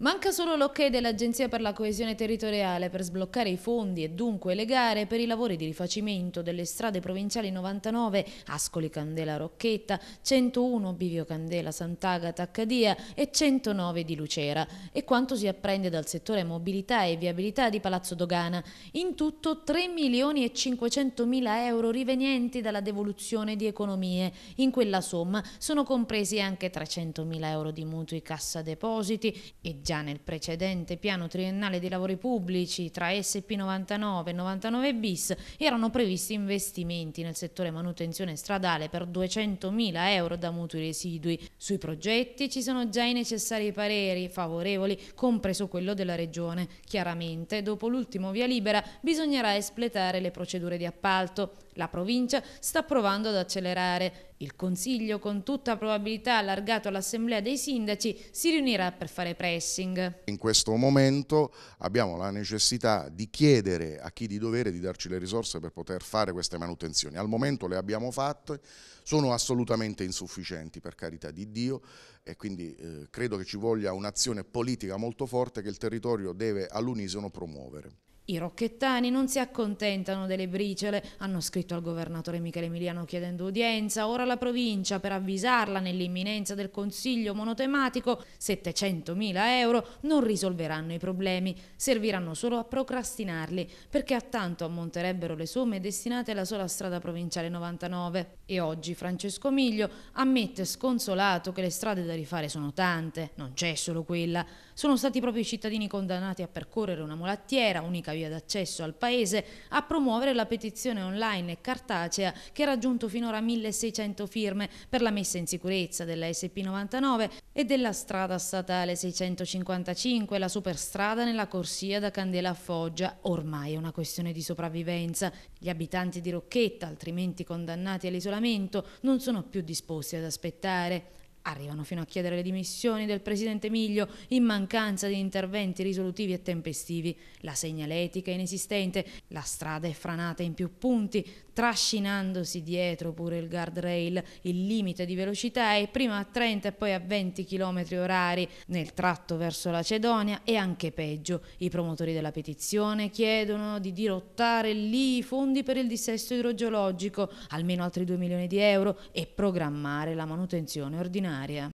Manca solo l'ok dell'Agenzia per la coesione territoriale per sbloccare i fondi e dunque le gare per i lavori di rifacimento delle strade provinciali 99 Ascoli Candela Rocchetta, 101 Bivio Candela Sant'Agata Accadia e 109 di Lucera e quanto si apprende dal settore mobilità e viabilità di Palazzo Dogana. In tutto 3 milioni e 500 mila euro rivenienti dalla devoluzione di economie. In quella somma sono compresi anche 300 mila euro di mutui cassa depositi e già nel precedente piano triennale dei lavori pubblici tra SP99 e 99 bis erano previsti investimenti nel settore manutenzione stradale per 200.000 euro da mutui residui. Sui progetti ci sono già i necessari pareri favorevoli, compreso quello della Regione. Chiaramente, dopo l'ultimo via libera, bisognerà espletare le procedure di appalto. La provincia sta provando ad accelerare. Il Consiglio, con tutta probabilità allargato all'Assemblea dei Sindaci, si riunirà per fare pressing. In questo momento abbiamo la necessità di chiedere a chi di dovere di darci le risorse per poter fare queste manutenzioni. Al momento le abbiamo fatte, sono assolutamente insufficienti per carità di Dio e quindi eh, credo che ci voglia un'azione politica molto forte che il territorio deve all'unisono promuovere. I rocchettani non si accontentano delle briciole, hanno scritto al governatore Michele Emiliano chiedendo udienza, ora la provincia per avvisarla nell'imminenza del consiglio monotematico 700.000 euro non risolveranno i problemi, serviranno solo a procrastinarli perché a tanto ammonterebbero le somme destinate alla sola strada provinciale 99. E oggi Francesco Miglio ammette sconsolato che le strade da rifare sono tante, non c'è solo quella, sono stati proprio i cittadini condannati a percorrere una mulattiera, unica via d'accesso al paese, a promuovere la petizione online e cartacea che ha raggiunto finora 1600 firme per la messa in sicurezza della SP99 e della strada statale 655, la superstrada nella corsia da Candela a Foggia, ormai è una questione di sopravvivenza. Gli abitanti di Rocchetta, altrimenti condannati all'isolamento, non sono più disposti ad aspettare. Arrivano fino a chiedere le dimissioni del presidente Miglio in mancanza di interventi risolutivi e tempestivi. La segnaletica è inesistente, la strada è franata in più punti, trascinandosi dietro pure il guardrail. Il limite di velocità è prima a 30 e poi a 20 km orari. Nel tratto verso la Cedonia è anche peggio. I promotori della petizione chiedono di dirottare lì i fondi per il dissesto idrogeologico, almeno altri 2 milioni di euro, e programmare la manutenzione ordinaria. culinaria